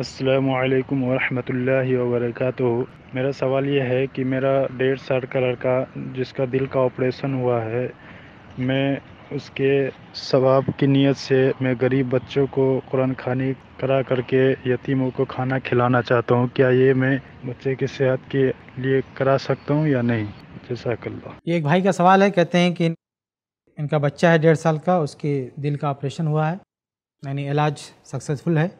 अस्सलाम वालेकुम वरहमतुल्लाहि मेरा सवाल यह है कि मेरा डेढ़ साल का लड़का जिसका दिल का ऑपरेशन हुआ है मैं उसके सवाब की नीयत से मैं गरीब बच्चों को कुरान खानी करा करके यतीमों को खाना खिलाना चाहता हूँ क्या ये मैं बच्चे की सेहत के लिए करा सकता हूँ या नहीं जैसा ये एक भाई का सवाल है कहते हैं कि इनका बच्चा है डेढ़ साल का उसके दिल का ऑपरेशन हुआ है यानी इलाज सक्सेसफुल है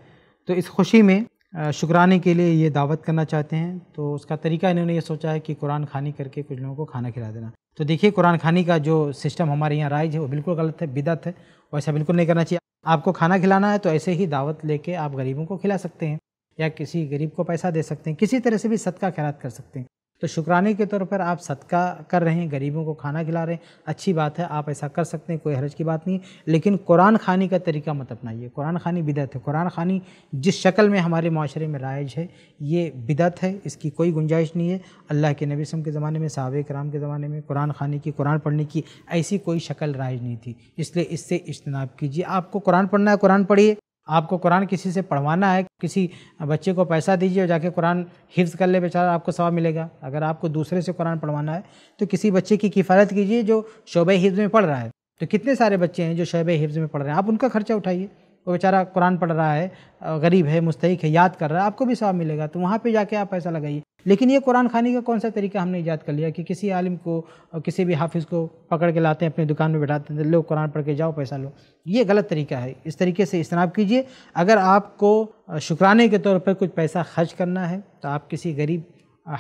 तो इस खुशी में शुक्राने के लिए ये दावत करना चाहते हैं तो उसका तरीका इन्होंने ये सोचा है कि कुरान खानी करके कुछ लोगों को खाना खिला देना तो देखिए कुरान खानी का जो सिस्टम हमारे यहाँ राइज है वो बिल्कुल गलत है बिदत है वैसा बिल्कुल नहीं करना चाहिए आपको खाना खिलाना है तो ऐसे ही दावत लेके आप गरीबों को खिला सकते हैं या किसी गरीब को पैसा दे सकते हैं किसी तरह से भी सदका खैरात कर सकते हैं तो शुक्राने के तौर पर आप सदका कर रहे हैं गरीबों को खाना खिला रहे हैं अच्छी बात है आप ऐसा कर सकते हैं कोई हरज की बात नहीं लेकिन कुरान खानी का तरीका मत अपनाइए कुरान खानी बिदत है कुरान खानी जिस शक्ल में हमारे माशरे में राइज है ये बिदत है इसकी कोई गुंजाइश नहीं है अल्लाह के नबी के ज़माने में साहब कराम के ज़माने में कुरान खानी की कुरान पढ़ने की ऐसी कोई शक्ल राइज नहीं थी इसलिए इससे इज्तनाब कीजिए आपको कुरान पढ़ना है कुरान पढ़िए आपको कुरान किसी से पढ़वाना है किसी बच्चे को पैसा दीजिए और जाके कुरान हिफ्ज़ कर ले बेचारा आपको सवाब मिलेगा अगर आपको दूसरे से कुरान पढ़वाना है तो किसी बच्चे की किफ़ायत कीजिए जो शोब हिफ्ज़ में पढ़ रहा है तो कितने सारे बच्चे हैं जो शोब हिफ्ज़ में पढ़ रहे हैं आप उनका खर्चा उठाइए वो बेचारा कुरान पढ़ रहा है गरीब है मुस्तक है याद कर रहा है आपको भी सवाब मिलेगा तो वहाँ पर जाके आप पैसा लगाइए लेकिन ये कुरान खानी का कौन सा तरीका हमने ईजाद कर लिया कि किसी आलिम को किसी भी हाफिज़ को पकड़ के लाते हैं अपनी दुकान में बैठाते हैं लो कुरान पढ़ के जाओ पैसा लो ये गलत तरीका है इस तरीके से इजनाब कीजिए अगर आपको शुक्राने के तौर पर कुछ पैसा खर्च करना है तो आप किसी गरीब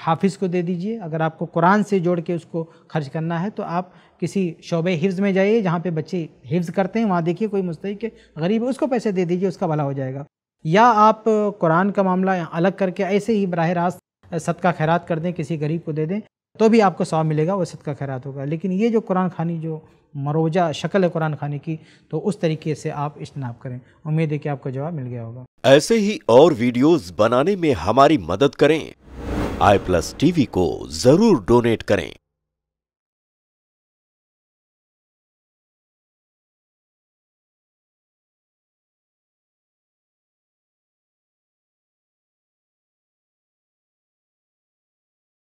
हाफिज़ को दे दीजिए अगर आपको कुरान से जोड़ के उसको खर्च करना है तो आप किसी शोबे हिफ्ज़ में जाइए जहाँ पे बच्चे हिफ्ज़ करते हैं वहाँ देखिए कोई मुस्तक गरीब उसको पैसे दे दीजिए उसका भला हो जाएगा या आप कुरान का मामला अलग करके ऐसे ही बरह रास्त सदका खैरात कर दें किसी गरीब को दे दें तो भी आपको सवाब मिलेगा वह सदका खैरात होगा लेकिन ये जो कुरान खानी जो मरोजा शक्ल है कुरान खानी की तो उस तरीके से आप इजनाब करें उम्मीद है कि आपको जवाब मिल गया होगा ऐसे ही और वीडियोस बनाने में हमारी मदद करें आई प्लस टीवी को जरूर डोनेट करें